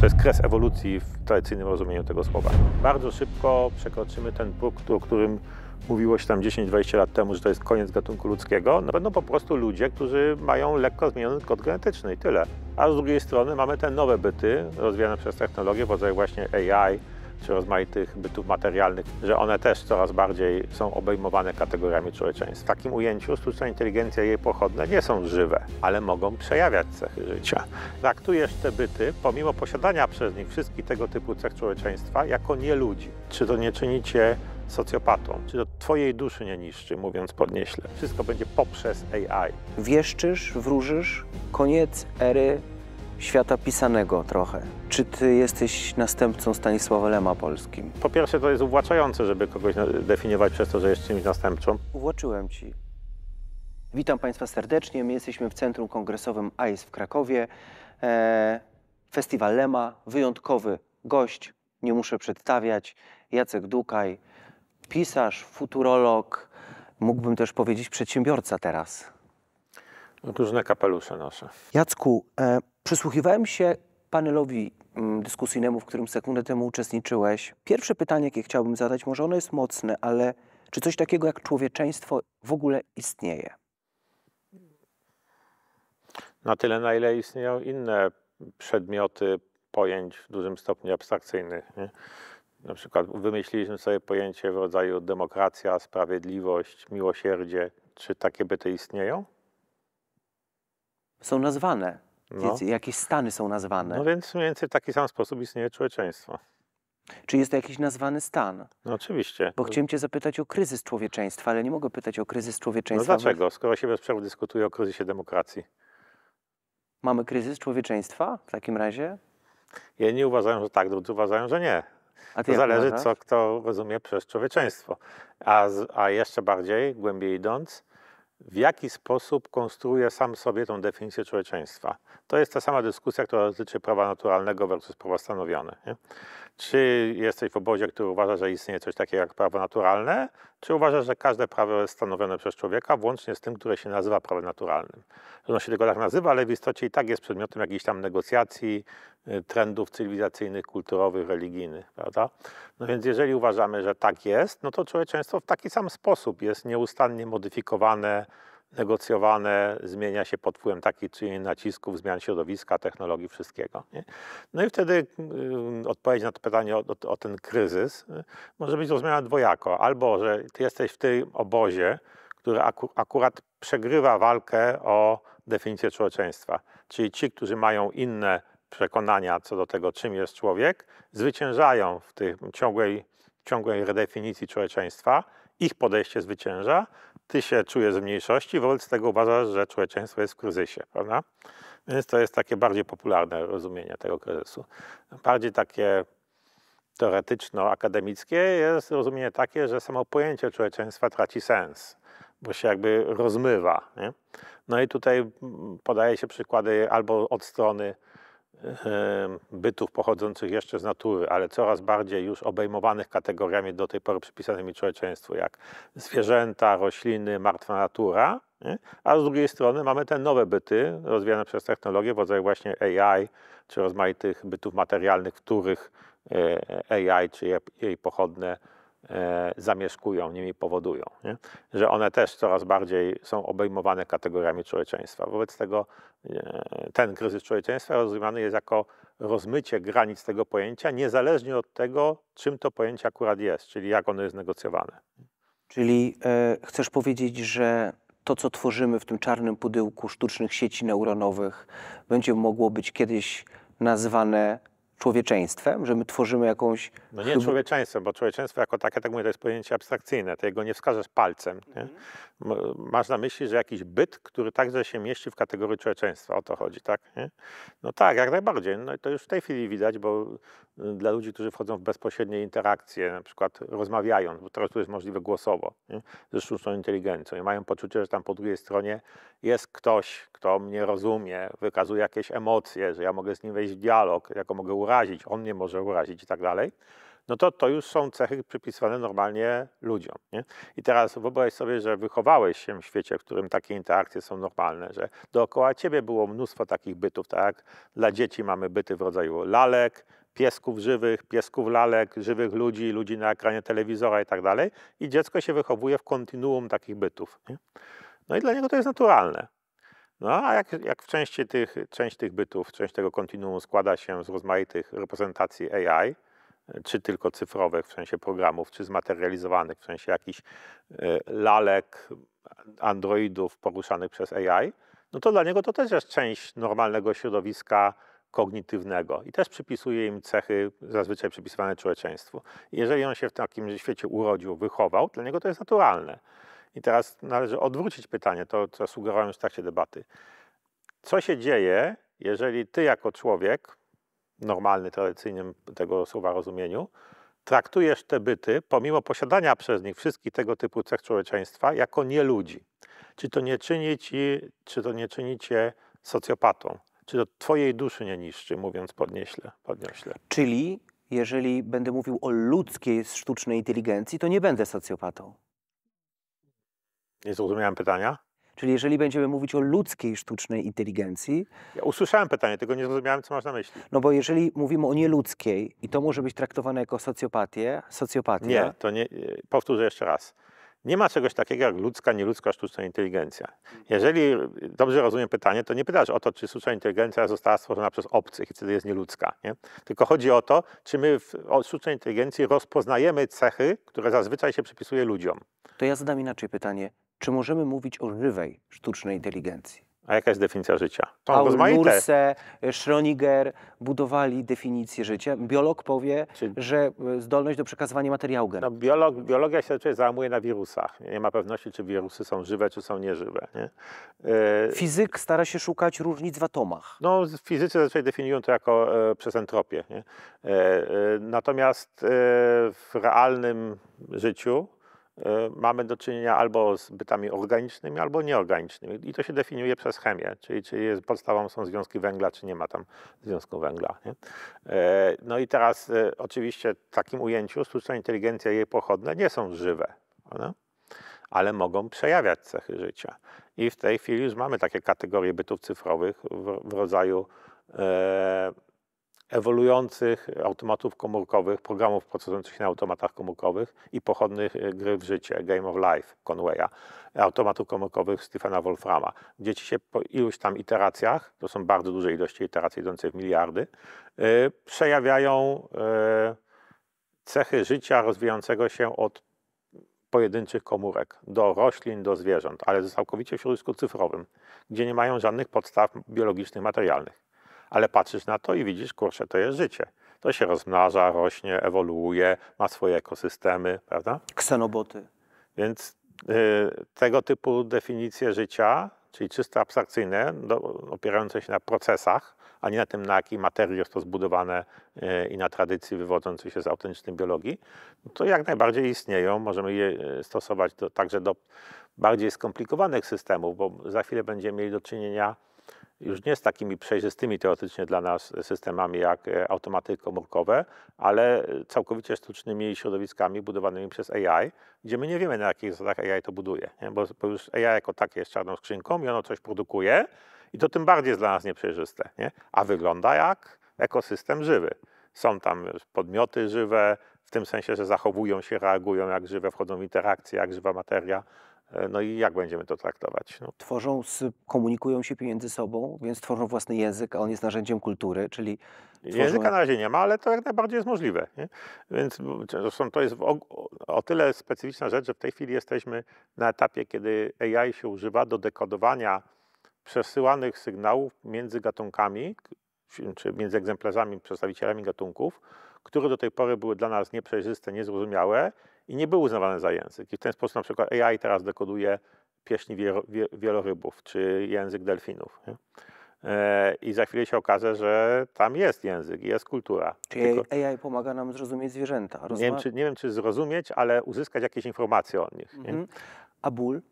To jest kres ewolucji w tradycyjnym rozumieniu tego słowa. Bardzo szybko przekroczymy ten próg, o którym mówiło się tam 10-20 lat temu, że to jest koniec gatunku ludzkiego. No będą po prostu ludzie, którzy mają lekko zmieniony kod genetyczny i tyle. A z drugiej strony mamy te nowe byty rozwijane przez technologię w rodzaju tak właśnie AI, czy rozmaitych bytów materialnych, że one też coraz bardziej są obejmowane kategoriami człowieczeństwa. W takim ujęciu sztuczna inteligencja i jej pochodne nie są żywe, ale mogą przejawiać cechy życia. Traktujesz te byty, pomimo posiadania przez nich wszystkich tego typu cech człowieczeństwa, jako nie ludzi. Czy to nie czynicie socjopatą, czy to twojej duszy nie niszczy, mówiąc podnieśle. Wszystko będzie poprzez AI. Wieszczysz, wróżysz, koniec ery świata pisanego trochę. Czy ty jesteś następcą Stanisława Lema polskim? Po pierwsze to jest uwłaczające, żeby kogoś definiować przez to, że jest czymś następczą. Uwłaczyłem ci. Witam Państwa serdecznie. My jesteśmy w Centrum Kongresowym ICE w Krakowie. E, Festiwal Lema, wyjątkowy gość, nie muszę przedstawiać, Jacek Dukaj, pisarz, futurolog, mógłbym też powiedzieć przedsiębiorca teraz. No, Różne kapelusze nasze. Jacku, e, Przysłuchiwałem się panelowi mm, dyskusyjnemu, w którym sekundę temu uczestniczyłeś. Pierwsze pytanie, jakie chciałbym zadać, może ono jest mocne, ale czy coś takiego jak człowieczeństwo w ogóle istnieje? Na tyle, na ile istnieją inne przedmioty pojęć w dużym stopniu abstrakcyjnych. Nie? Na przykład wymyśliliśmy sobie pojęcie w rodzaju demokracja, sprawiedliwość, miłosierdzie. Czy takie te istnieją? Są nazwane no. Jakieś stany są nazwane. No więc mniej więcej w taki sam sposób istnieje człowieczeństwo. Czy jest to jakiś nazwany stan? No oczywiście. Bo chciałem Cię zapytać o kryzys człowieczeństwa, ale nie mogę pytać o kryzys człowieczeństwa. No dlaczego, skoro się bez przerwy dyskutuje o kryzysie demokracji? Mamy kryzys człowieczeństwa w takim razie? Jedni uważają, że tak, drudzy uważają, że nie. A to zależy, uważasz? co kto rozumie przez człowieczeństwo. A, a jeszcze bardziej, głębiej idąc, w jaki sposób konstruuje sam sobie tą definicję człowieczeństwa. To jest ta sama dyskusja, która dotyczy prawa naturalnego versus prawa stanowione. Czy jesteś w obozie, który uważa, że istnieje coś takiego jak prawo naturalne, czy uważasz, że każde prawo jest stanowione przez człowieka, włącznie z tym, które się nazywa prawem naturalnym? Ono się tego tak nazywa, ale w istocie i tak jest przedmiotem jakichś tam negocjacji, y, trendów cywilizacyjnych, kulturowych, religijnych, prawda? No więc jeżeli uważamy, że tak jest, no to człowieczeństwo w taki sam sposób jest nieustannie modyfikowane, negocjowane, zmienia się pod wpływem takich czy innych nacisków, zmian środowiska, technologii, wszystkiego. Nie? No i wtedy y, odpowiedź na to pytanie o, o, o ten kryzys y, może być rozumiana dwojako. Albo, że ty jesteś w tym obozie, który aku, akurat przegrywa walkę o definicję człowieczeństwa. Czyli ci, którzy mają inne przekonania co do tego, czym jest człowiek, zwyciężają w tej ciągłej, ciągłej redefinicji człowieczeństwa, ich podejście zwycięża, ty się czujesz w mniejszości, wobec tego uważasz, że człowieczeństwo jest w kryzysie, prawda? Więc to jest takie bardziej popularne rozumienie tego kryzysu. Bardziej takie teoretyczno-akademickie jest rozumienie takie, że samo pojęcie człowieczeństwa traci sens, bo się jakby rozmywa. Nie? No i tutaj podaje się przykłady albo od strony Ehm, bytów pochodzących jeszcze z natury, ale coraz bardziej już obejmowanych kategoriami do tej pory przypisanymi człowieczeństwu, jak zwierzęta, rośliny, martwa natura, nie? a z drugiej strony mamy te nowe byty rozwijane przez technologię w rodzaju właśnie AI, czy rozmaitych bytów materialnych, w których e, AI, czy jej pochodne E, zamieszkują, nimi powodują, nie? że one też coraz bardziej są obejmowane kategoriami człowieczeństwa. Wobec tego e, ten kryzys człowieczeństwa rozumiany jest jako rozmycie granic tego pojęcia, niezależnie od tego, czym to pojęcie akurat jest, czyli jak ono jest negocjowane. Czyli e, chcesz powiedzieć, że to, co tworzymy w tym czarnym pudełku sztucznych sieci neuronowych, będzie mogło być kiedyś nazwane człowieczeństwem, że my tworzymy jakąś... No nie człowieczeństwem, bo człowieczeństwo jako takie, tak mówię, to jest pojęcie abstrakcyjne, tego nie wskażesz palcem. Nie? Mhm masz na myśli, że jakiś byt, który także się mieści w kategorii człowieczeństwa, o to chodzi, tak? Nie? No tak, jak najbardziej. No i to już w tej chwili widać, bo y, dla ludzi, którzy wchodzą w bezpośrednie interakcje, na przykład rozmawiając, bo teraz to jest możliwe głosowo, nie? ze sztuczną inteligencją i mają poczucie, że tam po drugiej stronie jest ktoś, kto mnie rozumie, wykazuje jakieś emocje, że ja mogę z nim wejść w dialog, jaką mogę urazić, on mnie może urazić i tak dalej no to to już są cechy przypisywane normalnie ludziom. Nie? I teraz wyobraź sobie, że wychowałeś się w świecie, w którym takie interakcje są normalne, że dookoła ciebie było mnóstwo takich bytów, tak? Dla dzieci mamy byty w rodzaju lalek, piesków żywych, piesków lalek, żywych ludzi, ludzi na ekranie telewizora i tak dalej. I dziecko się wychowuje w kontinuum takich bytów. Nie? No i dla niego to jest naturalne. No a jak, jak w części tych, część tych bytów, część tego kontinuum składa się z rozmaitych reprezentacji AI, czy tylko cyfrowych w sensie programów, czy zmaterializowanych w sensie jakichś e, lalek, androidów poruszanych przez AI, no to dla niego to też jest część normalnego środowiska kognitywnego i też przypisuje im cechy zazwyczaj przypisywane człowieczeństwu. Jeżeli on się w takim świecie urodził, wychował, dla niego to jest naturalne. I teraz należy odwrócić pytanie, to co sugerowałem już w trakcie debaty. Co się dzieje, jeżeli ty jako człowiek normalny, tradycyjnym tego słowa rozumieniu, traktujesz te byty, pomimo posiadania przez nich wszystkich tego typu cech człowieczeństwa, jako nieludzi. Czy to nie czyni ci, czy to nie czyni cię socjopatą? Czy to twojej duszy nie niszczy, mówiąc podnieśle, podnieśle? Czyli jeżeli będę mówił o ludzkiej sztucznej inteligencji, to nie będę socjopatą. Nie zrozumiałem pytania. Czyli jeżeli będziemy mówić o ludzkiej sztucznej inteligencji. Ja usłyszałem pytanie, tego nie zrozumiałem, co masz na myśli. No bo jeżeli mówimy o nieludzkiej i to może być traktowane jako socjopatię, socjopatia. Nie, to nie. E, powtórzę jeszcze raz. Nie ma czegoś takiego jak ludzka, nieludzka sztuczna inteligencja. Jeżeli e, dobrze rozumiem pytanie, to nie pytasz o to, czy sztuczna inteligencja została stworzona przez obcych i wtedy jest nieludzka. Nie? Tylko chodzi o to, czy my w sztucznej inteligencji rozpoznajemy cechy, które zazwyczaj się przypisuje ludziom. To ja zadam inaczej pytanie. Czy możemy mówić o żywej sztucznej inteligencji? A jaka jest definicja życia? Są Paul Nurse, e, Schrödinger budowali definicję życia. Biolog powie, Czyli... że e, zdolność do przekazywania materiału gen. No, biolog, biologia się raczej na wirusach. Nie ma pewności, czy wirusy są żywe, czy są nieżywe. Nie? E, Fizyk stara się szukać różnic w atomach. No, fizycy zazwyczaj definiują to jako e, przez entropię. Nie? E, e, natomiast w realnym życiu E, mamy do czynienia albo z bytami organicznymi, albo nieorganicznymi. I to się definiuje przez chemię, czyli czy jest, podstawą są związki węgla, czy nie ma tam związku węgla. Nie? E, no i teraz e, oczywiście w takim ujęciu sztuczna inteligencja i jej pochodne nie są żywe. One, ale mogą przejawiać cechy życia. I w tej chwili już mamy takie kategorie bytów cyfrowych w, w rodzaju ewoluujących automatów komórkowych, programów pracujących na automatach komórkowych i pochodnych e, gry w życie, Game of Life Conwaya, automatów komórkowych Stephena Wolframa. gdzie ci się po iluś tam iteracjach, to są bardzo duże ilości iteracji idące w miliardy, yy, przejawiają yy, cechy życia rozwijającego się od pojedynczych komórek, do roślin, do zwierząt, ale całkowicie w środowisku cyfrowym, gdzie nie mają żadnych podstaw biologicznych, materialnych ale patrzysz na to i widzisz, kurczę, to jest życie. To się rozmnaża, rośnie, ewoluuje, ma swoje ekosystemy, prawda? Ksenoboty. Więc y, tego typu definicje życia, czyli czysto abstrakcyjne, do, opierające się na procesach, a nie na tym, na jaki materiał jest to zbudowane y, i na tradycji wywodzącej się z autentycznej biologii, to jak najbardziej istnieją. Możemy je y, stosować do, także do bardziej skomplikowanych systemów, bo za chwilę będziemy mieli do czynienia już nie z takimi przejrzystymi teoretycznie dla nas systemami jak e, automaty komórkowe, ale całkowicie sztucznymi środowiskami budowanymi przez AI, gdzie my nie wiemy na jakich zasadach AI to buduje, nie? Bo, bo już AI jako takie jest czarną skrzynką i ono coś produkuje i to tym bardziej jest dla nas nieprzejrzyste, nie? a wygląda jak ekosystem żywy. Są tam podmioty żywe, w tym sensie, że zachowują się, reagują jak żywe, wchodzą w interakcje jak żywa materia. E, no i jak będziemy to traktować? No. Tworzą, komunikują się między sobą, więc tworzą własny język, a on jest narzędziem kultury, czyli. Tworzą... Języka na razie nie ma, ale to jak najbardziej jest możliwe. Nie? Więc zresztą to jest o, o tyle specyficzna rzecz, że w tej chwili jesteśmy na etapie, kiedy AI się używa do dekodowania przesyłanych sygnałów między gatunkami, czy między egzemplarzami, przedstawicielami gatunków, które do tej pory były dla nas nieprzejrzyste, niezrozumiałe i nie były uznawane za język. I w ten sposób na przykład AI teraz dekoduje pieśni wielorybów czy język delfinów. Nie? E, I za chwilę się okaże, że tam jest język, jest kultura. Czyli Tylko... AI pomaga nam zrozumieć zwierzęta. Rozma... Nie, wiem, czy, nie wiem, czy zrozumieć, ale uzyskać jakieś informacje o nich. Mhm. A ból?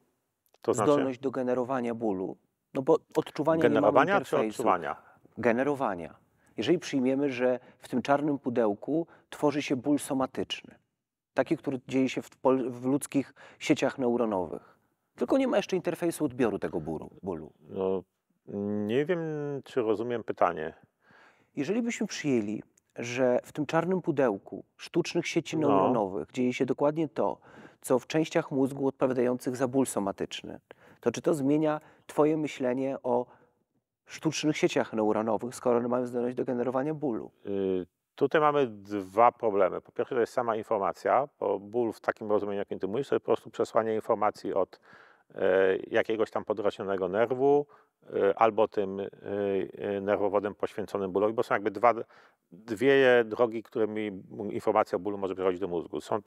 To znaczy Zdolność do generowania bólu. No bo odczuwanie Generowania nie czy odczuwania? Generowania. Jeżeli przyjmiemy, że w tym czarnym pudełku tworzy się ból somatyczny, taki, który dzieje się w, w ludzkich sieciach neuronowych. Tylko nie ma jeszcze interfejsu odbioru tego bólu. No, nie wiem, czy rozumiem pytanie. Jeżeli byśmy przyjęli, że w tym czarnym pudełku sztucznych sieci no. neuronowych dzieje się dokładnie to, co w częściach mózgu odpowiadających za ból somatyczny, to czy to zmienia Twoje myślenie o sztucznych sieciach neuronowych, skoro one mają zdolność do generowania bólu? Y Tutaj mamy dwa problemy. Po pierwsze to jest sama informacja, bo ból w takim rozumieniu, jakim ty mówisz, to jest po prostu przesłanie informacji od e, jakiegoś tam podrażnionego nerwu e, albo tym e, nerwowodem poświęconym bólowi, bo są jakby dwa, dwie drogi, którymi informacja o bólu może przechodzić do mózgu. Są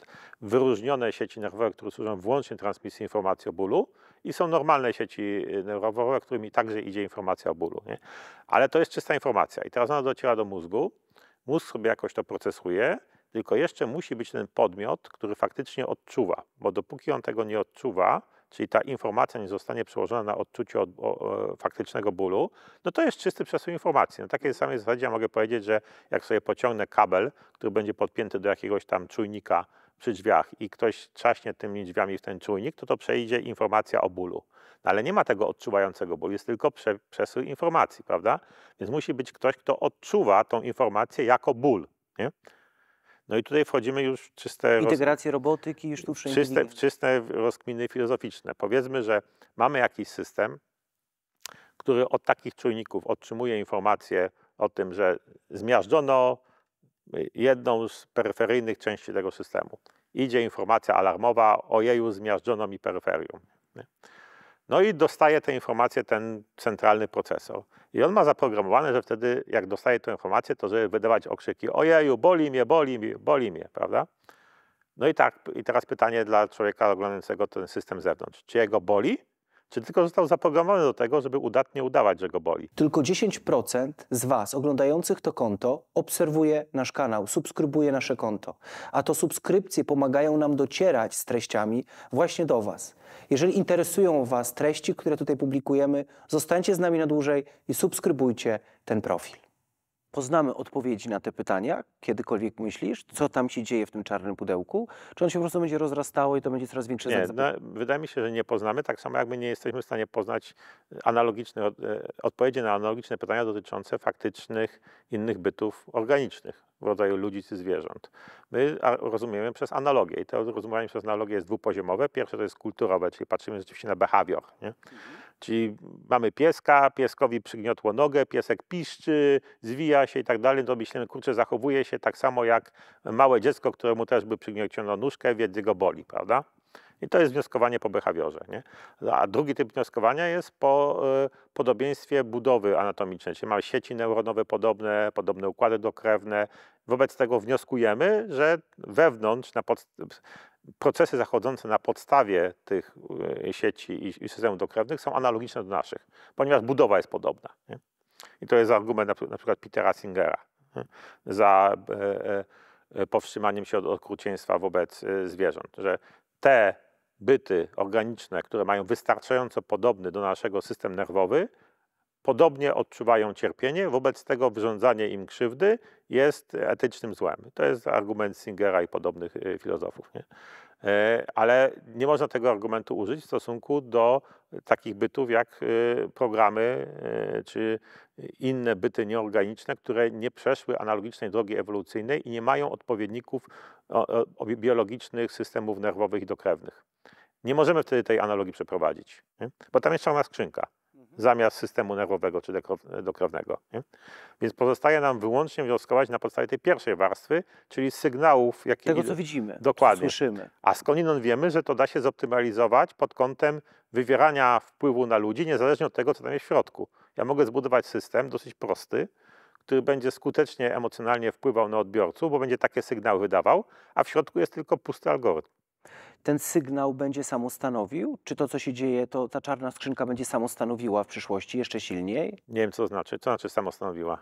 wyróżnione sieci nerwowe, które służą wyłącznie transmisji informacji o bólu i są normalne sieci nerwowe, którymi także idzie informacja o bólu. Nie? Ale to jest czysta informacja i teraz ona dociera do mózgu Mózg sobie jakoś to procesuje, tylko jeszcze musi być ten podmiot, który faktycznie odczuwa, bo dopóki on tego nie odczuwa, czyli ta informacja nie zostanie przełożona na odczucie od, o, o, faktycznego bólu, no to jest czysty przesył informacji. Na no takiej samej zasadzie ja mogę powiedzieć, że jak sobie pociągnę kabel, który będzie podpięty do jakiegoś tam czujnika przy drzwiach i ktoś trzaśnie tymi drzwiami w ten czujnik, to to przejdzie informacja o bólu ale nie ma tego odczuwającego bólu, jest tylko prze, przesył informacji, prawda? Więc musi być ktoś, kto odczuwa tą informację jako ból, nie? No i tutaj wchodzimy już w czyste... Integrację roz... robotyki i sztucznej czyste, W czyste rozkminy filozoficzne. Powiedzmy, że mamy jakiś system, który od takich czujników otrzymuje informacje o tym, że zmiażdżono jedną z peryferyjnych części tego systemu. Idzie informacja alarmowa, ojeju, zmiażdżono mi peryferium. No i dostaje tę informację ten centralny procesor. I on ma zaprogramowane, że wtedy jak dostaje tę informację, to żeby wydawać okrzyki ojeju, boli mnie, boli mnie, boli mnie, prawda? No i tak, i teraz pytanie dla człowieka oglądającego ten system z zewnątrz. Czy jego boli? Czy tylko został zaprogramowany do tego, żeby udatnie udawać, że go boli? Tylko 10% z Was oglądających to konto obserwuje nasz kanał, subskrybuje nasze konto. A to subskrypcje pomagają nam docierać z treściami właśnie do Was. Jeżeli interesują Was treści, które tutaj publikujemy, zostańcie z nami na dłużej i subskrybujcie ten profil poznamy odpowiedzi na te pytania, kiedykolwiek myślisz, co tam się dzieje w tym czarnym pudełku, czy on się po prostu będzie rozrastało i to będzie coraz większe nie, no, Wydaje mi się, że nie poznamy, tak samo jak my nie jesteśmy w stanie poznać e, analogicznych, e, odpowiedzi na analogiczne pytania dotyczące faktycznych innych bytów organicznych w rodzaju ludzi czy zwierząt. My rozumiemy przez analogię i to rozumowanie przez analogię jest dwupoziomowe. Pierwsze to jest kulturowe, czyli patrzymy rzeczywiście na behawior. Nie? Mhm. Czyli mamy pieska, pieskowi przygniotło nogę, piesek piszczy, zwija się i tak dalej, to myślimy, kurczę, zachowuje się tak samo jak małe dziecko, któremu też by przygniotło nóżkę, więc go boli, prawda? I to jest wnioskowanie po behawiorze. Nie? No, a drugi typ wnioskowania jest po y, podobieństwie budowy anatomicznej, czyli mamy sieci neuronowe podobne, podobne układy dokrewne. Wobec tego wnioskujemy, że wewnątrz, na pod procesy zachodzące na podstawie tych y, sieci i, systemów dokrewnych są analogiczne do naszych, ponieważ budowa jest podobna. Nie? I to jest argument na, przykład Petera Singera nie? za e, e, powstrzymaniem się od okrucieństwa wobec y, zwierząt, że te byty organiczne, które mają wystarczająco podobny do naszego system nerwowy, podobnie odczuwają cierpienie, wobec tego wyrządzanie im krzywdy jest etycznym złem. To jest argument Singera i podobnych y, filozofów. Nie? E, ale nie można tego argumentu użyć w stosunku do takich bytów jak y, programy y, czy inne byty nieorganiczne, które nie przeszły analogicznej drogi ewolucyjnej i nie mają odpowiedników biologicznych systemów nerwowych i dokrewnych. Nie możemy wtedy tej analogii przeprowadzić, nie? bo tam jest czarna skrzynka zamiast systemu nerwowego czy dokrewnego. Nie? Więc pozostaje nam wyłącznie wnioskować na podstawie tej pierwszej warstwy, czyli sygnałów, jakie. Tego, co widzimy, dokładnie. Co słyszymy. A skądinąd wiemy, że to da się zoptymalizować pod kątem wywierania wpływu na ludzi, niezależnie od tego, co tam jest w środku. Ja mogę zbudować system dosyć prosty, który będzie skutecznie emocjonalnie wpływał na odbiorców, bo będzie takie sygnały wydawał, a w środku jest tylko pusty algorytm ten sygnał będzie samostanowił? Czy to, co się dzieje, to ta czarna skrzynka będzie samostanowiła w przyszłości jeszcze silniej? Nie wiem, co to znaczy. Co znaczy samostanowiła?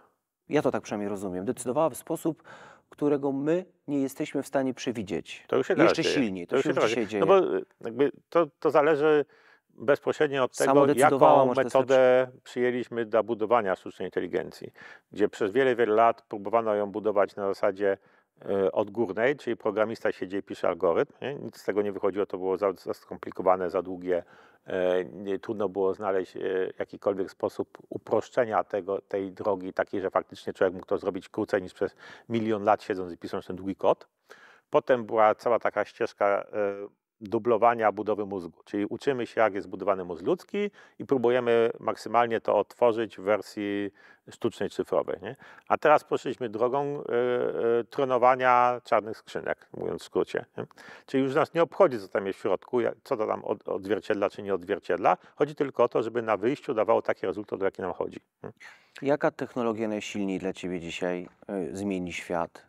Ja to tak przynajmniej rozumiem. Decydowała w sposób, którego my nie jesteśmy w stanie przewidzieć. To już się Jeszcze dzieje. silniej, to, to już się, już się dzieje. No bo y, to, to zależy bezpośrednio od tego, jaką metodę przyjęliśmy dla budowania sztucznej inteligencji, gdzie przez wiele, wiele lat próbowano ją budować na zasadzie E, odgórnej, czyli programista siedzi i pisze algorytm. Nie? Nic z tego nie wychodziło, to było za, za skomplikowane, za długie. E, trudno było znaleźć e, jakikolwiek sposób uproszczenia tego, tej drogi, takiej, że faktycznie człowiek mógł to zrobić krócej niż przez milion lat siedząc i pisząc ten długi kod. Potem była cała taka ścieżka dublowania budowy mózgu. Czyli uczymy się, jak jest budowany mózg ludzki i próbujemy maksymalnie to otworzyć w wersji sztucznej, cyfrowej. Nie? A teraz poszliśmy drogą yy, tronowania czarnych skrzynek, mówiąc w skrócie. Nie? Czyli już nas nie obchodzi, co tam jest w środku, co to tam od, odzwierciedla, czy nie odzwierciedla. Chodzi tylko o to, żeby na wyjściu dawało taki rezultat, o jaki nam chodzi. Nie? Jaka technologia najsilniej dla Ciebie dzisiaj y, zmieni świat?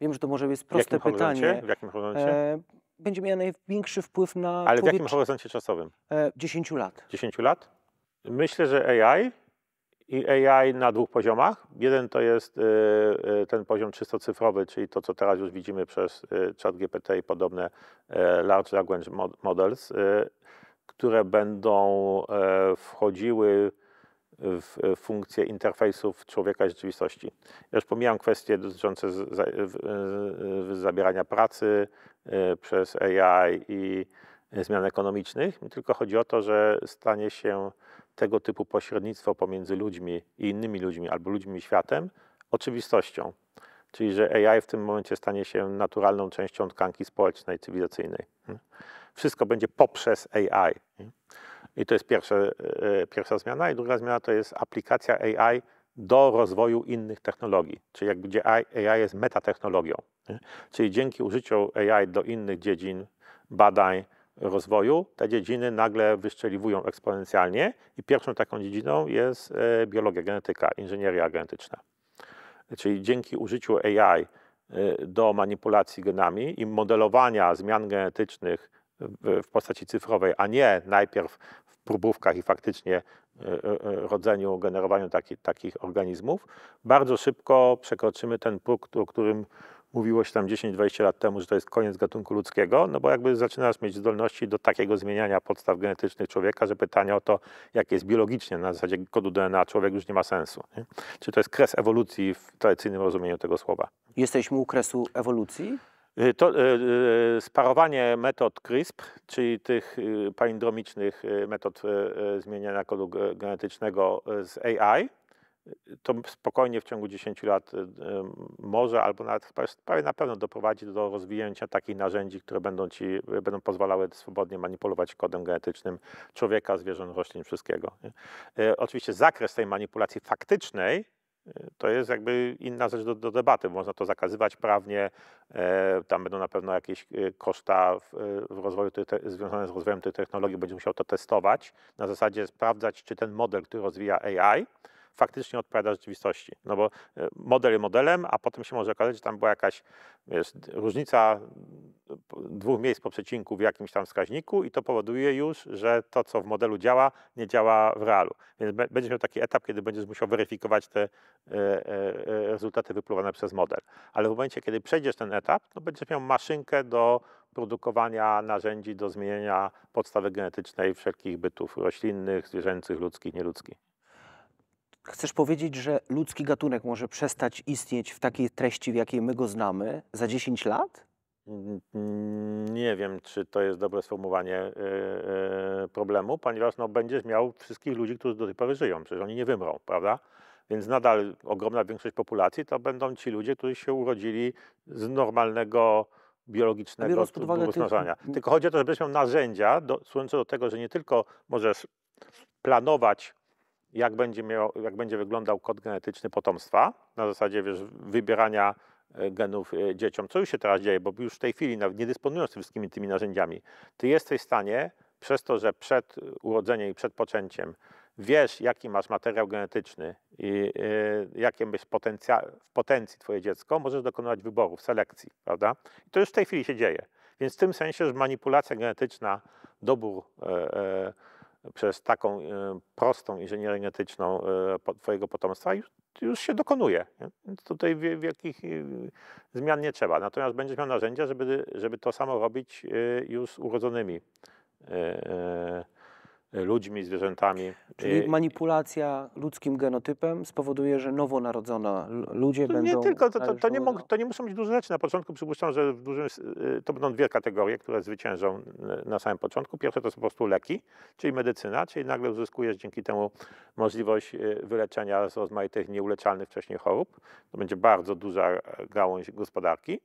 Wiem, że to może być proste w pytanie. W jakim horyzoncie? E, będzie miała największy wpływ na. Ale w jakim horyzoncie czasowym? E, 10 lat. 10 lat? Myślę, że AI i AI na dwóch poziomach. Jeden to jest e, e, ten poziom czysto cyfrowy, czyli to, co teraz już widzimy przez e, chat GPT i podobne large language models, które będą wchodziły w e, funkcję interfejsów człowieka rzeczywistości. Ja już pomijam kwestie dotyczące e, e, zabierania pracy przez AI i zmian ekonomicznych, tylko chodzi o to, że stanie się tego typu pośrednictwo pomiędzy ludźmi i innymi ludźmi albo ludźmi i światem oczywistością. Czyli, że AI w tym momencie stanie się naturalną częścią tkanki społecznej, cywilizacyjnej. Hmm? Wszystko będzie poprzez AI. Hmm? I to jest pierwsze, e, e, pierwsza zmiana. I druga zmiana to jest aplikacja AI do rozwoju innych technologii, czyli jak gdzie AI jest metatechnologią. Czyli dzięki użyciu AI do innych dziedzin badań, rozwoju, te dziedziny nagle wyszczeliwują eksponencjalnie i pierwszą taką dziedziną jest e, biologia, genetyka, inżynieria genetyczna. Czyli dzięki użyciu AI do manipulacji genami i modelowania zmian genetycznych w postaci cyfrowej, a nie najpierw próbówkach i faktycznie e, e, e, rodzeniu, generowaniu taki, takich organizmów, bardzo szybko przekroczymy ten próg, o którym mówiło się tam 10-20 lat temu, że to jest koniec gatunku ludzkiego, no bo jakby zaczynasz mieć zdolności do takiego zmieniania podstaw genetycznych człowieka, że pytanie o to, jak jest biologicznie na zasadzie kodu DNA człowiek już nie ma sensu. Nie? Czy to jest kres ewolucji w tradycyjnym rozumieniu tego słowa? Jesteśmy u kresu ewolucji? Y, to, y, y, sparowanie metod CRISPR, czyli tych palindromicznych metod zmieniania kodu genetycznego z AI, to spokojnie w ciągu 10 lat może albo nawet prawie na pewno doprowadzi do rozwinięcia takich narzędzi, które będą ci będą pozwalały swobodnie manipulować kodem genetycznym człowieka, zwierząt, roślin, wszystkiego. Oczywiście zakres tej manipulacji faktycznej to jest jakby inna rzecz do, do debaty. Można to zakazywać prawnie, e, tam będą na pewno jakieś e, koszta w, e, w rozwoju te, związane z rozwojem tej technologii, będzie musiał to testować, na zasadzie sprawdzać, czy ten model, który rozwija AI, faktycznie odpowiada rzeczywistości. No bo e, model modelem, a potem się może okazać, że tam była jakaś wiesz, różnica e, dwóch miejsc po przecinku w jakimś tam wskaźniku i to powoduje już, że to, co w modelu działa, nie działa w realu. Więc będziesz miał taki etap, kiedy będziesz musiał weryfikować te e, rezultaty wypluwane przez model. Ale w momencie, kiedy przejdziesz ten etap, to no będziesz miał maszynkę do produkowania narzędzi do zmieniania podstawy genetycznej wszelkich bytów roślinnych, zwierzęcych, ludzkich, nieludzkich. Chcesz powiedzieć, że ludzki gatunek może przestać istnieć w takiej treści, w jakiej my go znamy za 10 lat? Mm, nie wiem, czy to jest dobre sformułowanie e, e, problemu, ponieważ no, będziesz miał wszystkich ludzi, którzy do tej pory żyją, przecież oni nie wymrą, prawda? Więc nadal ogromna większość populacji to będą ci ludzie, którzy się urodzili z normalnego biologicznego rozmnażania. Tych... Tylko chodzi o to, żebyś miał narzędzia do, służące do tego, że nie tylko możesz planować jak będzie, miał, jak będzie wyglądał kod genetyczny potomstwa, na zasadzie wiesz, wybierania e, genów e, dzieciom, co już się teraz dzieje, bo już w tej chwili, nawet nie dysponując wszystkimi tymi narzędziami, ty jesteś w stanie, przez to, że przed urodzeniem i przed poczęciem wiesz, jaki masz materiał genetyczny i y, jakie w potencji twoje dziecko, możesz dokonywać wyborów, selekcji, prawda? I to już w tej chwili się dzieje. Więc w tym sensie, że manipulacja genetyczna, dobór y, y, przez taką e, prostą inżynierię genetyczną e, Twojego potomstwa już, się dokonuje. Więc tutaj wielkich e, zmian nie trzeba. Natomiast będziesz miał narzędzia, żeby, żeby to samo robić już z urodzonymi Y, ludźmi, zwierzętami. Czyli y, manipulacja ludzkim genotypem spowoduje, że nowonarodzone ludzie to będą... Nie tylko, to, to, to nie mog, to nie muszą być duże rzeczy. Na początku przypuszczam, że w dużym, y, to będą dwie kategorie, które zwyciężą na samym początku. Pierwsze to są po prostu leki, czyli medycyna, czyli nagle uzyskujesz dzięki temu możliwość wyleczenia z rozmaitych nieuleczalnych wcześniej chorób. To będzie bardzo duża gałąź gospodarki.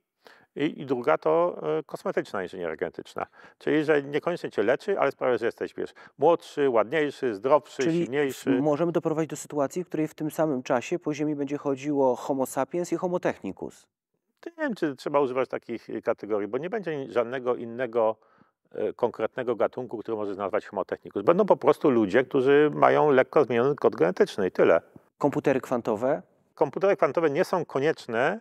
I, I, druga to e, kosmetyczna inżynieria genetyczna. Czyli, że niekoniecznie cię leczy, ale sprawia, że jesteś wiesz, młodszy, ładniejszy, zdrowszy, Czyli silniejszy. Możemy doprowadzić do sytuacji, w której w tym samym czasie po Ziemi będzie chodziło Homo sapiens i Homo technicus. Nie wiem, czy trzeba używać takich e, kategorii, bo nie będzie żadnego innego e, konkretnego gatunku, który może nazwać Homo technicus. Będą po prostu ludzie, którzy mają lekko zmieniony kod genetyczny i tyle. Komputery kwantowe? Komputery kwantowe nie są konieczne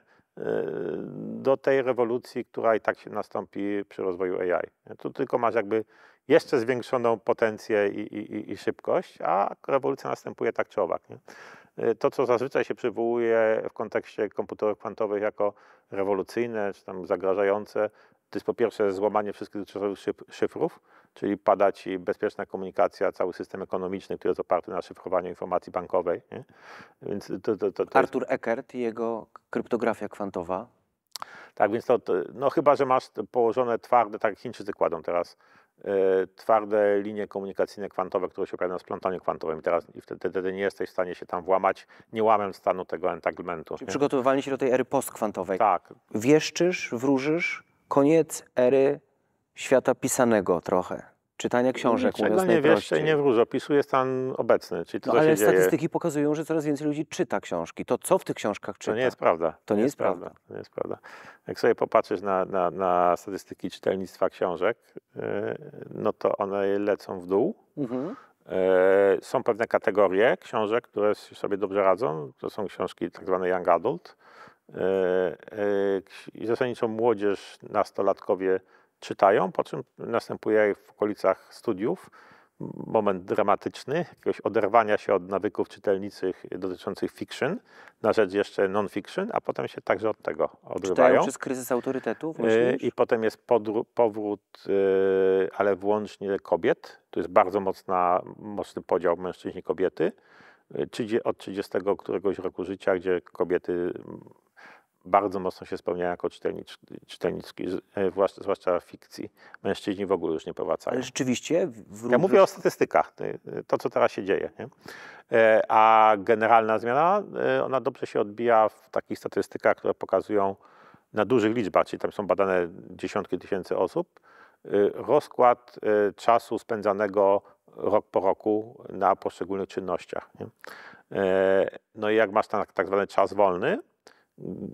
do tej rewolucji, która i tak się nastąpi przy rozwoju AI. Tu tylko masz jakby jeszcze zwiększoną potencję i, i, i szybkość, a rewolucja następuje tak czy owak. Nie? To, co zazwyczaj się przywołuje w kontekście komputerów kwantowych jako rewolucyjne czy tam zagrażające, to jest po pierwsze złamanie wszystkich dotychczasowych szyfrów, czyli pada ci bezpieczna komunikacja, cały system ekonomiczny, który jest oparty na szyfrowaniu informacji bankowej. Nie? Więc to, to, to, Artur jest... Eckert i jego kryptografia kwantowa. Tak, więc to, no chyba, że masz położone twarde, tak jak Chińczycy kładą teraz, Yy, twarde linie komunikacyjne kwantowe, które się opierają na splątaniu kwantowym. Teraz i wtedy, wtedy, nie jesteś w stanie się tam włamać, nie łamem stanu tego entanglementu. Czyli przygotowywanie się do tej ery postkwantowej. Tak. Wieszczysz, wróżysz, koniec ery świata pisanego trochę. Czytania książek, Niczego mówiąc nie wiesz i nie wróż, opisuje stan obecny, czyli to, no, Ale statystyki dzieje. pokazują, że coraz więcej ludzi czyta książki. To, co w tych książkach czyta? To nie jest prawda. To nie, nie jest prawda. prawda. To nie jest prawda. Jak sobie popatrzysz na, na, na statystyki czytelnictwa książek, y, no to one lecą w dół. Mhm. Y, są pewne kategorie książek, które sobie dobrze radzą. To są książki tak zwane young adult. Y, zasadniczo młodzież, nastolatkowie czytają, po czym następuje w okolicach studiów moment dramatyczny, jakiegoś oderwania się od nawyków czytelniczych dotyczących fiction na rzecz jeszcze non-fiction, a potem się także od tego odrywają. Czytają przez kryzys autorytetu y, Myślisz? I potem jest powrót, y, ale wyłącznie kobiet. To jest bardzo mocna, mocny podział mężczyźni i kobiety. Y, od 30 któregoś roku życia, gdzie kobiety bardzo mocno się spełnia jako czytelnicz, czytelniczki, e, zwłaszcza w fikcji. Mężczyźni w ogóle już nie powracają. Ale rzeczywiście. Ja mówię o statystykach, e, to co teraz się dzieje. Nie? E, a generalna zmiana, ona dobrze się odbija w takich statystykach, które pokazują na dużych liczbach, czyli tam są badane dziesiątki tysięcy osób, rozkład czasu spędzanego rok po roku na poszczególnych czynnościach. Nie? No i jak masz tak, tak zwany czas wolny,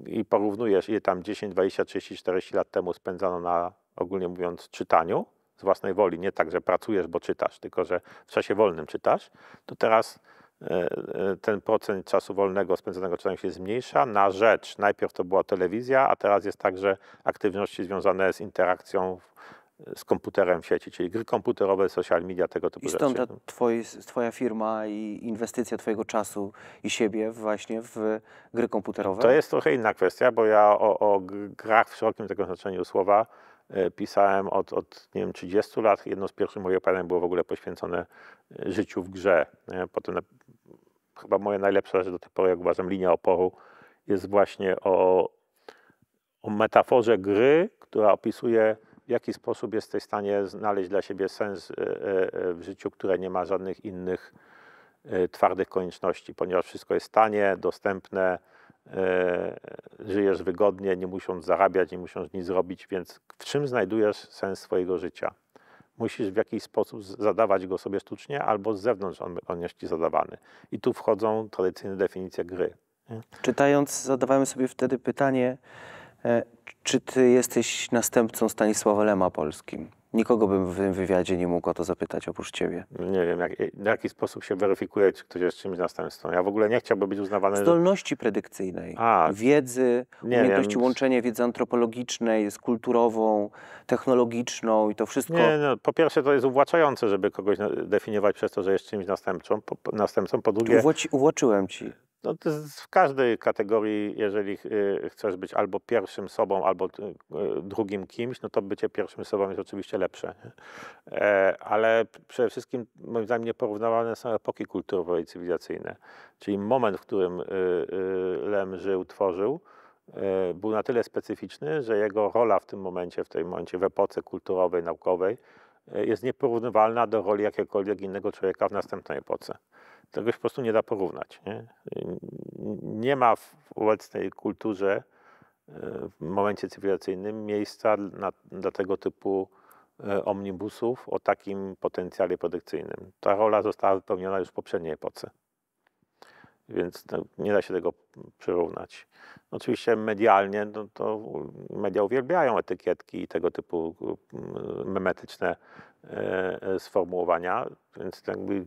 i porównujesz, ile tam 10, 20, 30, 40 lat temu spędzano na, ogólnie mówiąc, czytaniu z własnej woli, nie tak, że pracujesz, bo czytasz, tylko że w czasie wolnym czytasz, to teraz e, e, ten procent czasu wolnego spędzonego czytaniem się zmniejsza na rzecz, najpierw to była telewizja, a teraz jest także aktywności związane z interakcją z komputerem w sieci, czyli gry komputerowe, social media, tego typu I stąd rzeczy. Ta twoi, twoja firma i inwestycja twojego czasu i siebie właśnie w gry komputerowe? To jest trochę inna kwestia, bo ja o, o grach w szerokim tego znaczeniu słowa e, pisałem od, od nie wiem, 30 lat. Jedno z pierwszych moich opowiadań było w ogóle poświęcone e, życiu w grze. E, potem chyba moja najlepsza rzecz do tej pory, jak uważam, linia oporu jest właśnie o, o metaforze gry, która opisuje w jaki sposób jesteś w stanie znaleźć dla siebie sens e, e, e, w życiu, które nie ma żadnych innych twardych konieczności, ponieważ wszystko jest tanie, dostępne, żyjesz wygodnie, nie musząc zarabiać, nie musząc nic zrobić, więc w czym znajdujesz sens swojego życia? Musisz w jakiś sposób zadawać go sobie sztucznie, albo z zewnątrz on, on jest ci zadawany. I tu wchodzą tradycyjne definicje gry. Czytając, zadawałem sobie wtedy pytanie, E, czy ty jesteś następcą Stanisława Lema polskim? Nikogo bym w tym wywiadzie nie mógł o to zapytać oprócz ciebie. Nie wiem, jak, w jaki sposób się weryfikuje, czy ktoś jest czymś następcą. Ja w ogóle nie chciałbym być uznawany... Zdolności że... predykcyjnej, A, wiedzy, umiejętności wiem. łączenia wiedzy antropologicznej z kulturową, technologiczną i to wszystko. Nie, no, po pierwsze to jest uwłaczające, żeby kogoś definiować przez to, że jest czymś następcą. Po, następcą. po drugie... Uwłaci, uwłaczyłem ci. No to jest w każdej kategorii, jeżeli y, chcesz być albo pierwszym sobą, albo y, y, drugim kimś, no to bycie pierwszym sobą jest oczywiście lepsze. E, ale przede wszystkim, moim zdaniem, nieporównywalne są epoki kulturowe i cywilizacyjne. Czyli moment, w którym Lem żył, tworzył, e, był na tyle specyficzny, że jego rola w tym momencie, w tej momencie w epoce kulturowej, naukowej e, jest nieporównywalna do roli jakiegokolwiek innego człowieka w następnej epoce tego się po prostu nie da porównać. Nie, nie ma w obecnej kulturze e, w momencie cywilizacyjnym miejsca na, dla tego typu e, omnibusów o takim potencjale produkcyjnym. Ta rola została wypełniona już w poprzedniej epoce. Więc no, nie da się tego przyrównać. No, oczywiście medialnie, no to media uwielbiają etykietki i tego typu mm, memetyczne e, e, sformułowania, więc jakby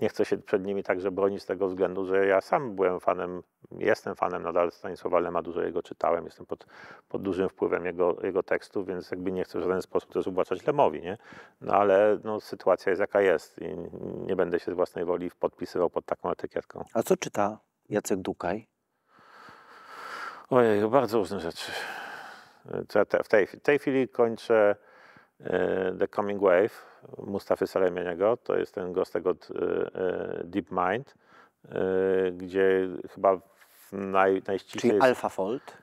nie chcę się przed nimi także bronić z tego względu, że ja sam byłem fanem, jestem fanem nadal Stanisława Lema, dużo jego czytałem, jestem pod, pod dużym wpływem jego, jego tekstów, więc jakby nie chcę w żaden sposób też ubaczać Lemowi, nie? No ale no, sytuacja jest jaka jest i nie będę się z własnej woli podpisywał pod taką etykietką. A co czyta Jacek Dukaj? Ojej, bardzo różne rzeczy. W tej, w tej chwili kończę e, The Coming Wave Mustafy Salemianiego. To jest ten gostek od e, e, Deep Mind, gdzie chyba naj, najściślej... Czyli jest, AlphaFold?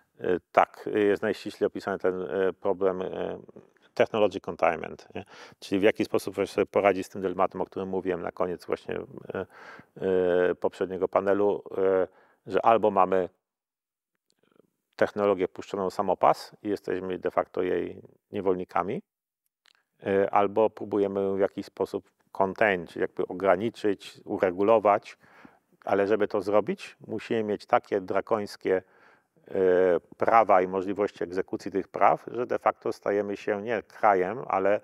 Tak, jest najściślej opisany ten problem technology containment, nie? czyli w jaki sposób sobie poradzić z tym dylematem, o którym mówiłem na koniec właśnie e, e, poprzedniego panelu, e, że albo mamy technologię puszczoną samopas i jesteśmy de facto jej niewolnikami, albo próbujemy ją w jakiś sposób contain, czyli jakby ograniczyć, uregulować, ale żeby to zrobić, musimy mieć takie drakońskie E, prawa i możliwości egzekucji tych praw, że de facto stajemy się nie krajem, ale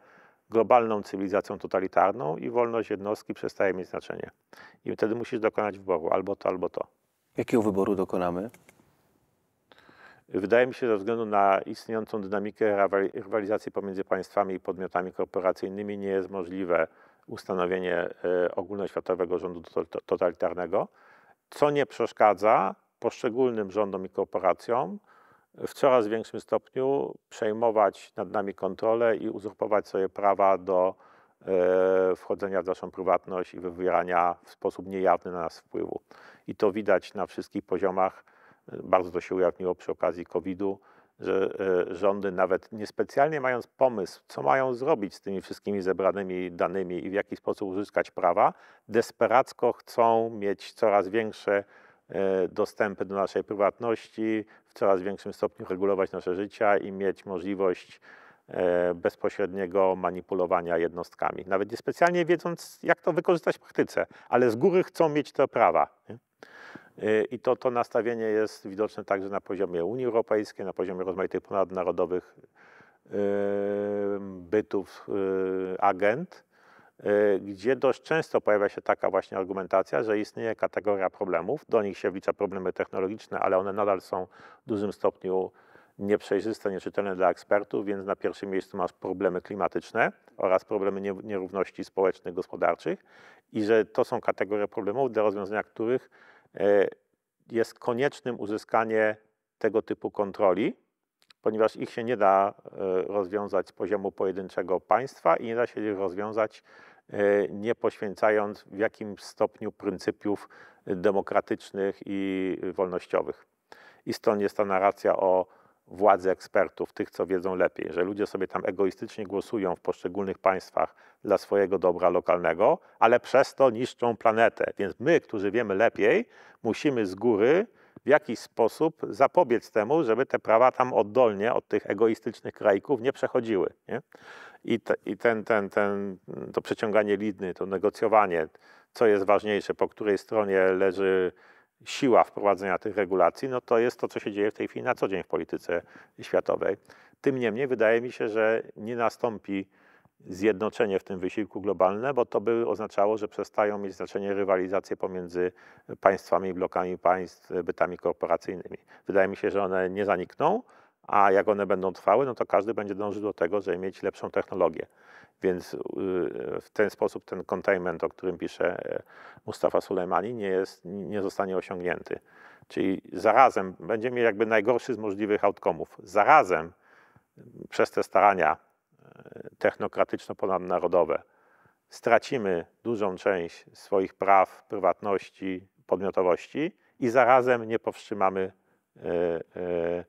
globalną cywilizacją totalitarną i wolność jednostki przestaje mieć znaczenie. I wtedy musisz dokonać wyboru albo to, albo to. Jakiego wyboru dokonamy? Wydaje mi się, ze względu na istniejącą dynamikę rywalizacji pomiędzy państwami i podmiotami korporacyjnymi nie jest możliwe ustanowienie e, ogólnoświatowego rządu totalitarnego, co nie przeszkadza poszczególnym rządom i korporacjom w coraz większym stopniu przejmować nad nami kontrolę i uzurpować sobie prawa do e, wchodzenia w naszą prywatność i wywierania w sposób niejawny na nas wpływu. I to widać na wszystkich poziomach. Bardzo to się ujawniło przy okazji COVID-u, że e, rządy nawet niespecjalnie mając pomysł, co mają zrobić z tymi wszystkimi zebranymi danymi i w jaki sposób uzyskać prawa, desperacko chcą mieć coraz większe E, dostępy do naszej prywatności, w coraz większym stopniu regulować nasze życia i mieć możliwość e, bezpośredniego manipulowania jednostkami. Nawet niespecjalnie wiedząc, jak to wykorzystać w praktyce, ale z góry chcą mieć te prawa. E, I to, to nastawienie jest widoczne także na poziomie Unii Europejskiej, na poziomie rozmaitych ponadnarodowych bytów, agent. Y, gdzie dość często pojawia się taka właśnie argumentacja, że istnieje kategoria problemów, do nich się wlicza problemy technologiczne, ale one nadal są w dużym stopniu nieprzejrzyste, nieczytelne dla ekspertów, więc na pierwszym miejscu masz problemy klimatyczne oraz problemy nierówności społecznych, gospodarczych i że to są kategorie problemów, do rozwiązania których y, jest koniecznym uzyskanie tego typu kontroli, ponieważ ich się nie da y, rozwiązać z poziomu pojedynczego państwa i nie da się ich rozwiązać E, nie poświęcając w jakim stopniu pryncypiów demokratycznych i wolnościowych. I stąd jest ta narracja o władzy ekspertów, tych, co wiedzą lepiej, że ludzie sobie tam egoistycznie głosują w poszczególnych państwach dla swojego dobra lokalnego, ale przez to niszczą planetę. Więc my, którzy wiemy lepiej, musimy z góry w jakiś sposób zapobiec temu, żeby te prawa tam oddolnie od tych egoistycznych krajków nie przechodziły. Nie? I, te, i ten, ten, ten, to przeciąganie lidny, to negocjowanie, co jest ważniejsze, po której stronie leży siła wprowadzenia tych regulacji, no to jest to, co się dzieje w tej chwili na co dzień w polityce światowej. Tym niemniej wydaje mi się, że nie nastąpi zjednoczenie w tym wysiłku globalne, bo to by oznaczało, że przestają mieć znaczenie rywalizacje pomiędzy państwami, blokami państw, bytami korporacyjnymi. Wydaje mi się, że one nie zanikną, a jak one będą trwały, no to każdy będzie dążył do tego, żeby mieć lepszą technologię. Więc y, w ten sposób ten containment, o którym pisze e, Mustafa Sulejmani, nie, jest, nie zostanie osiągnięty. Czyli zarazem będziemy jakby najgorszy z możliwych outcome'ów. Zarazem przez te starania technokratyczno-ponadnarodowe. Stracimy dużą część swoich praw, prywatności, podmiotowości i zarazem nie powstrzymamy e, e,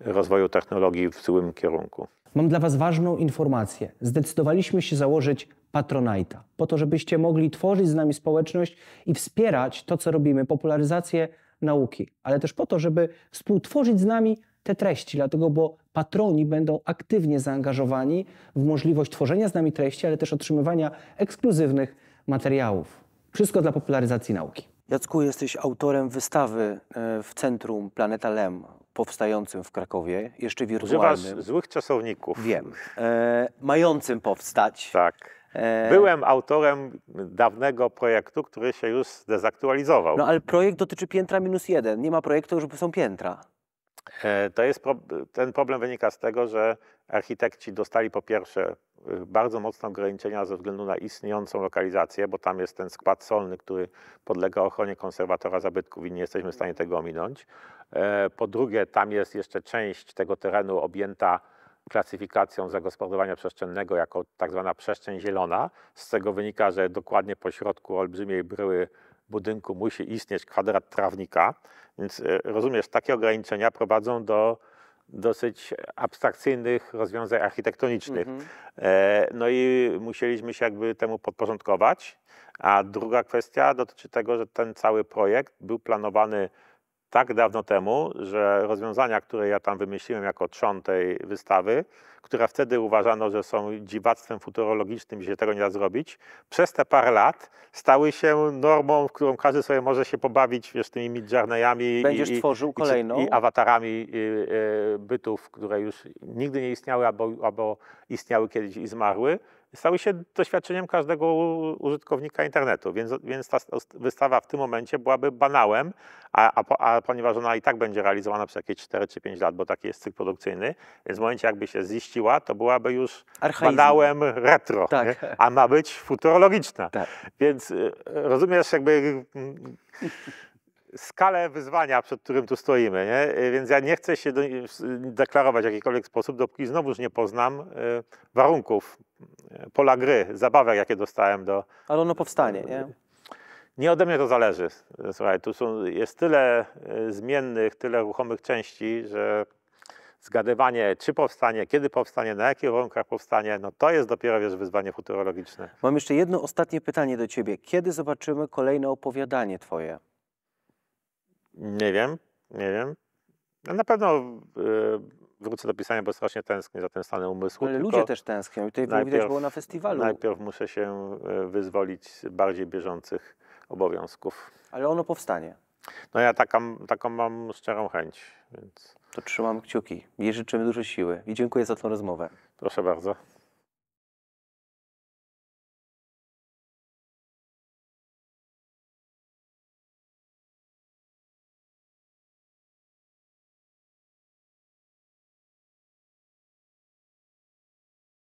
rozwoju technologii w złym kierunku. Mam dla Was ważną informację. Zdecydowaliśmy się założyć Patronite'a, po to, żebyście mogli tworzyć z nami społeczność i wspierać to, co robimy, popularyzację nauki, ale też po to, żeby współtworzyć z nami te treści, dlatego bo patroni będą aktywnie zaangażowani w możliwość tworzenia z nami treści, ale też otrzymywania ekskluzywnych materiałów. Wszystko dla popularyzacji nauki. Jacku, jesteś autorem wystawy e, w Centrum Planeta Lem powstającym w Krakowie, jeszcze wirtualnym. złych czasowników. Wiem. E, mającym powstać. Tak. E, Byłem autorem dawnego projektu, który się już dezaktualizował. No ale projekt dotyczy piętra minus jeden. Nie ma projektu, żeby są piętra. E, to jest pro, ten problem wynika z tego, że architekci dostali po pierwsze y, bardzo mocne ograniczenia ze względu na istniejącą lokalizację, bo tam jest ten skład solny, który podlega ochronie konserwatora zabytków i nie jesteśmy w stanie tego ominąć. E, po drugie, tam jest jeszcze część tego terenu objęta klasyfikacją zagospodarowania przestrzennego jako tak zwana przestrzeń zielona, z czego wynika, że dokładnie po środku olbrzymiej bryły budynku musi istnieć kwadrat trawnika. Więc e, rozumiesz, takie ograniczenia prowadzą do dosyć abstrakcyjnych rozwiązań architektonicznych. Mm -hmm. No i musieliśmy się jakby temu podporządkować. A druga kwestia dotyczy tego, że ten cały projekt był planowany tak dawno temu, że rozwiązania, które ja tam wymyśliłem jako trzon tej wystawy, które wtedy uważano, że są dziwactwem futurologicznym i się tego nie da zrobić, przez te parę lat stały się normą, w którą każdy sobie może się pobawić wiesz, tymi midjarnejami Będziesz i, tworzył i, kolejną. i awatarami y, y, bytów, które już nigdy nie istniały albo, albo istniały kiedyś i zmarły stały się doświadczeniem każdego użytkownika internetu, więc, więc ta wystawa w tym momencie byłaby banałem, a, a, a ponieważ ona i tak będzie realizowana przez jakieś 4 czy 5 lat, bo taki jest cykl produkcyjny, więc w momencie jakby się ziściła, to byłaby już Archaizm. banałem retro, tak. a ma być futurologiczna. Tak. Więc y, rozumiesz jakby... Mm, skalę wyzwania, przed którym tu stoimy, nie? Y, więc ja nie chcę się do, deklarować w jakikolwiek sposób, dopóki znowuż nie poznam y, warunków, y, pola gry, zabawek, jakie dostałem do... Ale ono powstanie, nie? Nie ode mnie to zależy. Słuchaj, tu są, jest tyle y, zmiennych, tyle ruchomych części, że zgadywanie, czy powstanie, kiedy powstanie, na jakich warunkach powstanie, no to jest dopiero wiesz, wyzwanie futurologiczne. Mam jeszcze jedno ostatnie pytanie do Ciebie. Kiedy zobaczymy kolejne opowiadanie Twoje? Nie wiem, nie wiem. No na pewno yy, wrócę do pisania, bo strasznie tęsknię za ten stan umysłu. Ale ludzie też tęsknią i tutaj najpierw, widać było na festiwalu. Najpierw muszę się y, wyzwolić z bardziej bieżących obowiązków. Ale ono powstanie. No ja taką, taką mam szczerą chęć, więc... To trzymam kciuki i życzymy dużo siły i dziękuję za tę rozmowę. Proszę bardzo.